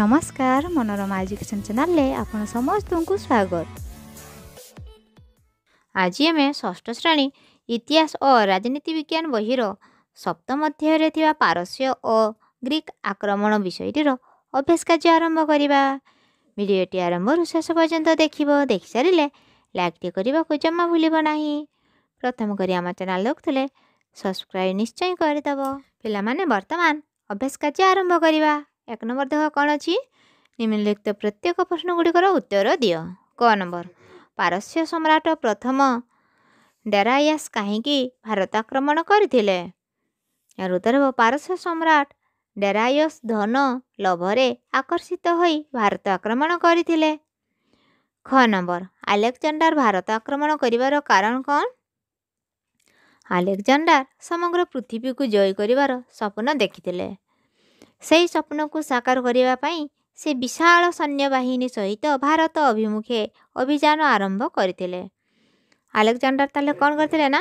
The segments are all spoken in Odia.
ନମସ୍କାର ମନୋରମା ଏଜୁକେସନ୍ ଚ୍ୟାନେଲରେ ଆପଣ ସମସ୍ତଙ୍କୁ ସ୍ୱାଗତ ଆଜି ଆମେ ଷଷ୍ଠ ଶ୍ରେଣୀ ଇତିହାସ ଓ ରାଜନୀତି ବିଜ୍ଞାନ ବହିର ସପ୍ତମ ଅଧ୍ୟାୟରେ ଥିବା ପାରସ୍ୟ ଓ ଗ୍ରୀକ୍ ଆକ୍ରମଣ ବିଷୟଟିର ଅଭ୍ୟାସ କାର୍ଯ୍ୟ ଆରମ୍ଭ କରିବା ଭିଡ଼ିଓଟି ଆରମ୍ଭରୁ ଶେଷ ପର୍ଯ୍ୟନ୍ତ ଦେଖିବ ଦେଖିସାରିଲେ ଲାଇକ୍ଟି କରିବାକୁ ଜମା ଭୁଲିବ ନାହିଁ ପ୍ରଥମ କରି ଆମ ଚ୍ୟାନେଲ ଦେଖୁଥିଲେ ସବସ୍କ୍ରାଇବ୍ ନିଶ୍ଚୟ କରିଦେବ ପିଲାମାନେ ବର୍ତ୍ତମାନ ଅଭ୍ୟାସ କାର୍ଯ୍ୟ ଆରମ୍ଭ କରିବା ଏକ ନମ୍ବର ଦେହ କ'ଣ ଅଛି ନିମ୍ନଲିଖିତ ପ୍ରତ୍ୟେକ ପ୍ରଶ୍ନଗୁଡ଼ିକର ଉତ୍ତର ଦିଅ କ ନମ୍ବର ପାରସ୍ୟ ସମ୍ରାଟ ପ୍ରଥମ ଡେରାୟାସ କାହିଁକି ଭାରତ ଆକ୍ରମଣ କରିଥିଲେ ରୁଦ୍ରବ ପାରସ୍ୟ ସମ୍ରାଟ ଡେରାୟସ ଧନ ଲୋଭରେ ଆକର୍ଷିତ ହୋଇ ଭାରତ ଆକ୍ରମଣ କରିଥିଲେ ଖ ନମ୍ବର ଆଲେକଜାଣ୍ଡାର ଭାରତ ଆକ୍ରମଣ କରିବାର କାରଣ କ'ଣ ଆଲେକଜାଣ୍ଡାର ସମଗ୍ର ପୃଥିବୀକୁ ଜୟ କରିବାର ସ୍ୱପ୍ନ ଦେଖିଥିଲେ ସେହି ସ୍ୱପ୍ନକୁ ସାକାର କରିବା ପାଇଁ ସେ ବିଶାଳ ସୈନ୍ୟବାହିନୀ ସହିତ ଭାରତ ଅଭିମୁଖେ ଅଭିଯାନ ଆରମ୍ଭ କରିଥିଲେ ଆଲେକଜାଣ୍ଡର ତାହେଲେ କ'ଣ କରିଥିଲେ ନା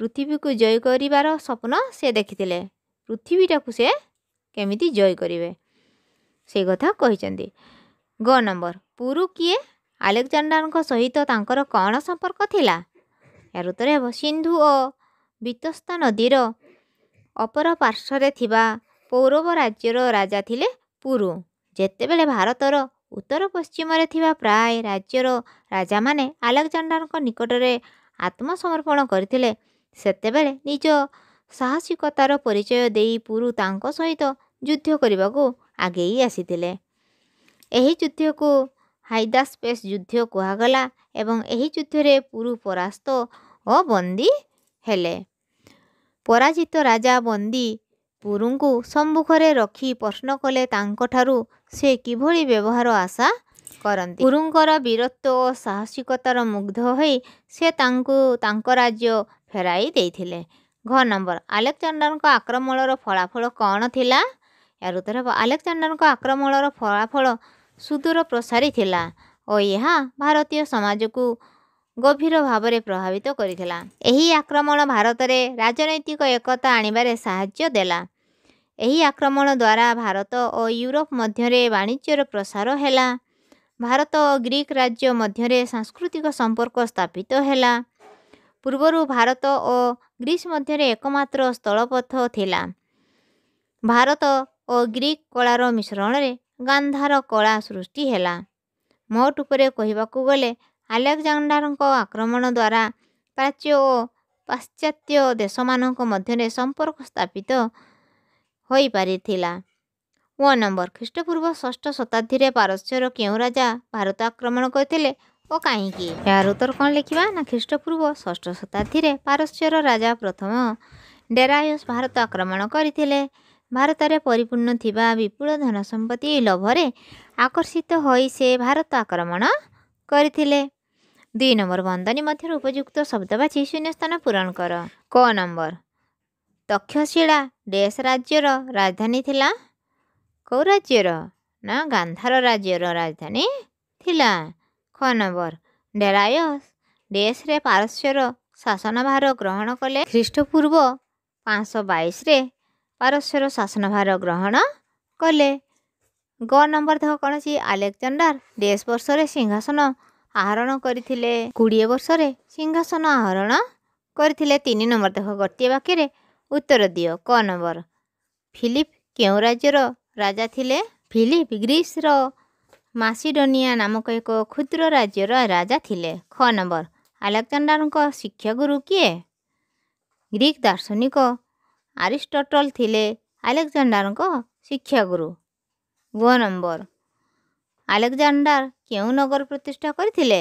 ପୃଥିବୀକୁ ଜୟ କରିବାର ସ୍ୱପ୍ନ ସେ ଦେଖିଥିଲେ ପୃଥିବୀଟାକୁ ସେ କେମିତି ଜୟ କରିବେ ସେ କଥା କହିଛନ୍ତି ଗ ନମ୍ବର ପୁରୁ କିଏ ଆଲେକଜାଣ୍ଡରଙ୍କ ସହିତ ତାଙ୍କର କ'ଣ ସମ୍ପର୍କ ଥିଲା ଏହାର ଉତ୍ତର ହେବ ସିନ୍ଧୁ ଓ ବିତସ୍ତା ନଦୀର ଅପର ପାର୍ଶ୍ୱରେ ଥିବା ପୌରବ ରାଜ୍ୟର ରାଜା ଥିଲେ ପୁରୁ ଯେତେବେଳେ ଭାରତର ଉତ୍ତର ପଶ୍ଚିମରେ ଥିବା ପ୍ରାୟ ରାଜ୍ୟର ରାଜାମାନେ ଆଲେକଜାଣ୍ଡାରଙ୍କ ନିକଟରେ ଆତ୍ମସମର୍ପଣ କରିଥିଲେ ସେତେବେଳେ ନିଜ ସାହସିକତାର ପରିଚୟ ଦେଇ ପୁରୁ ତାଙ୍କ ସହିତ ଯୁଦ୍ଧ କରିବାକୁ ଆଗେଇ ଆସିଥିଲେ ଏହି ଯୁଦ୍ଧକୁ ହାଇଦାସ୍ପେସ୍ ଯୁଦ୍ଧ କୁହାଗଲା ଏବଂ ଏହି ଯୁଦ୍ଧରେ ପୁରୁ ପରାସ୍ତ ଓ ବନ୍ଦୀ ହେଲେ ପରାଜିତ ରାଜା ବନ୍ଦୀ ଗୁରୁଙ୍କୁ ସମ୍ମୁଖରେ ରଖି ପ୍ରଶ୍ନ କଲେ ତାଙ୍କଠାରୁ ସେ କିଭଳି ବ୍ୟବହାର ଆଶା କରନ୍ତି ଗୁରୁଙ୍କର ବୀରତ୍ୱ ଓ ସାହସିକତାର ମୁଗ୍ଧ ହୋଇ ସେ ତାଙ୍କୁ ତାଙ୍କ ରାଜ୍ୟ ଫେରାଇ ଦେଇଥିଲେ ଘ ନମ୍ବର ଆଲେକ୍ଜାଣ୍ଡରଙ୍କ ଆକ୍ରମଣର ଫଳାଫଳ କ'ଣ ଥିଲା ୟାର ଉତ୍ତର ହେବ ଆଲେକଜାଣ୍ଡରଙ୍କ ଆକ୍ରମଣର ଫଳାଫଳ ସୁଦୂର ପ୍ରସାରୀ ଥିଲା ଓ ଏହା ଭାରତୀୟ ସମାଜକୁ ଗଭୀର ଭାବରେ ପ୍ରଭାବିତ କରିଥିଲା ଏହି ଆକ୍ରମଣ ଭାରତରେ ରାଜନୈତିକ ଏକତା ଆଣିବାରେ ସାହାଯ୍ୟ ଦେଲା ଏହି ଆକ୍ରମଣ ଦ୍ୱାରା ଭାରତ ଓ ୟୁରୋପ ମଧ୍ୟରେ ବାଣିଜ୍ୟର ପ୍ରସାର ହେଲା ଭାରତ ଓ ଗ୍ରୀକ୍ ରାଜ୍ୟ ମଧ୍ୟରେ ସାଂସ୍କୃତିକ ସମ୍ପର୍କ ସ୍ଥାପିତ ହେଲା ପୂର୍ବରୁ ଭାରତ ଓ ଗ୍ରୀସ୍ ମଧ୍ୟରେ ଏକମାତ୍ର ସ୍ଥଳପଥ ଥିଲା ଭାରତ ଓ ଗ୍ରୀକ୍ କଳାର ମିଶ୍ରଣରେ ଗାନ୍ଧାର କଳା ସୃଷ୍ଟି ହେଲା ମୋଟ ଉପରେ କହିବାକୁ ଗଲେ ଆଲେକ୍ଜାଣ୍ଡାରଙ୍କ ଆକ୍ରମଣ ଦ୍ୱାରା ପ୍ରାଚ୍ୟ ଓ ପାଶ୍ଚାତ୍ୟ ଦେଶମାନଙ୍କ ମଧ୍ୟରେ ସମ୍ପର୍କ ସ୍ଥାପିତ ହୋଇପାରିଥିଲା ଓ ନମ୍ବର ଖ୍ରୀଷ୍ଟପୂର୍ବ ଷଷ୍ଠ ଶତାବ୍ଦୀରେ ପାରସ୍ୟର କେଉଁ ରାଜା ଭାରତ ଆକ୍ରମଣ କରିଥିଲେ ଓ କାହିଁକି ଏହାର ଉତ୍ତର କ'ଣ ଲେଖିବା ନା ଖ୍ରୀଷ୍ଟପୂର୍ବ ଷଷ୍ଠ ଶତାବ୍ଦୀରେ ପାରସ୍ୟର ରାଜା ପ୍ରଥମ ଡେରାୟୁସ୍ ଭାରତ ଆକ୍ରମଣ କରିଥିଲେ ଭାରତରେ ପରିପୂର୍ଣ୍ଣ ଥିବା ବିପୁଳ ଧନ ସମ୍ପତ୍ତି ଲୋଭରେ ଆକର୍ଷିତ ହୋଇ ସେ ଭାରତ ଆକ୍ରମଣ କରିଥିଲେ ଦୁଇ ନମ୍ବର ବନ୍ଦନୀ ମଧ୍ୟରୁ ଉପଯୁକ୍ତ ଶବ୍ଦ ବାଛି ଶୂନ୍ୟ ସ୍ଥାନ ପୂରଣ କର କ ନମ୍ବର ତକ୍ଷଶିଳା ଡେସ୍ ରାଜ୍ୟର ରାଜଧାନୀ ଥିଲା କେଉଁ ରାଜ୍ୟର ନା ଗାନ୍ଧାର ରାଜ୍ୟର ରାଜଧାନୀ ଥିଲା ଖ ନମ୍ବର ଡେରାୟସ୍ ଡେସ୍ରେ ପାରସ୍ୟର ଭାର ଗ୍ରହଣ କଲେ ଖ୍ରୀଷ୍ଟପୂର୍ବ ପାଞ୍ଚଶହ ବାଇଶରେ ପାରସ୍ୟର ଭାର ଗ୍ରହଣ କଲେ ଗ ନମ୍ବର ଧ କୌଣସି ଆଲେକ୍ଜାଣ୍ଡାର ଡେସ୍ ବର୍ଷରେ ସିଂହାସନ ଆହରଣ କରିଥିଲେ କୋଡ଼ିଏ ବର୍ଷରେ ସିଂହାସନ ଆହରଣ କରିଥିଲେ ତିନି ନମ୍ବର ଦେଖ ଗୋଟିଏ ବାକ୍ୟରେ ଉତ୍ତର ଦିଅ କ ନମ୍ବର ଫିଲିପ କେଉଁ ରାଜ୍ୟର ରାଜା ଥିଲେ ଫିଲିପ ଗ୍ରୀସ୍ର ମାସିଡୋନିଆ ନାମକ ଏକ କ୍ଷୁଦ୍ର ରାଜ୍ୟର ରାଜା ଥିଲେ ଖ ନମ୍ବର ଆଲେକ୍ଜାଣ୍ଡାରଙ୍କ ଶିକ୍ଷାଗୁରୁ କିଏ ଗ୍ରୀକ୍ ଦାର୍ଶନିକ ଆରିଷ୍ଟଟଲ୍ ଥିଲେ ଆଲେକ୍ଜାଣ୍ଡାରଙ୍କ ଶିକ୍ଷାଗୁରୁ ଗ ନମ୍ବର ଆଲେକ୍ଜାଣ୍ଡାର କେଉଁ ନଗର ପ୍ରତିଷ୍ଠା କରିଥିଲେ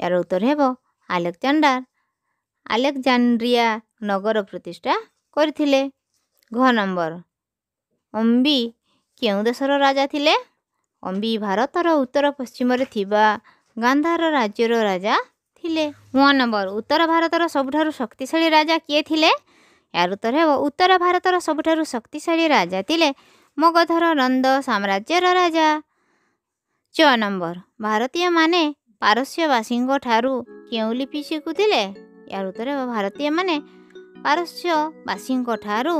ଏହାର ଉତ୍ତର ହେବ ଆଲେକ୍ଜାଣ୍ଡାର ଆଲେକ୍ଜାଣ୍ଡ୍ରିଆ ନଗର ପ୍ରତିଷ୍ଠା କରିଥିଲେ ଘ ନମ୍ବର ଅମ୍ବି କେଉଁ ଦେଶର ରାଜା ଥିଲେ ଅମ୍ବି ଭାରତର ଉତ୍ତର ପଶ୍ଚିମରେ ଥିବା ଗାନ୍ଧାର ରାଜ୍ୟର ରାଜା ଥିଲେ ୱାନ୍ ନମ୍ବର ଉତ୍ତର ଭାରତର ସବୁଠାରୁ ଶକ୍ତିଶାଳୀ ରାଜା କିଏ ଥିଲେ ଏହାର ଉତ୍ତର ହେବ ଉତ୍ତର ଭାରତର ସବୁଠାରୁ ଶକ୍ତିଶାଳୀ ରାଜା ଥିଲେ ମଗଧର ନନ୍ଦ ସାମ୍ରାଜ୍ୟର ରାଜା ଛଅ ନମ୍ବର ଭାରତୀୟମାନେ ପାରସ୍ୟବାସୀଙ୍କଠାରୁ କେଉଁ ଲିପି ଶିଖୁଥିଲେ ଏହାର ଉତ୍ତର ହେବ ଭାରତୀୟମାନେ ପାରସ୍ୟବାସୀଙ୍କଠାରୁ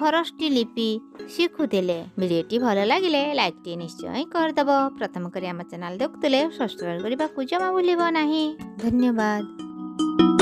ଖରଷ୍ଟି ଲିପି ଶିଖୁଥିଲେ ଭିଡ଼ିଓଟି ଭଲ ଲାଗିଲେ ଲାଇକ୍ଟି ନିଶ୍ଚୟ କରିଦେବ ପ୍ରଥମ କରି ଆମ ଚ୍ୟାନେଲ୍ ଦେଖୁଥିଲେ ସବସ୍କ୍ରାଇବ୍ କରିବାକୁ ଜମା ଭୁଲିବ ନାହିଁ ଧନ୍ୟବାଦ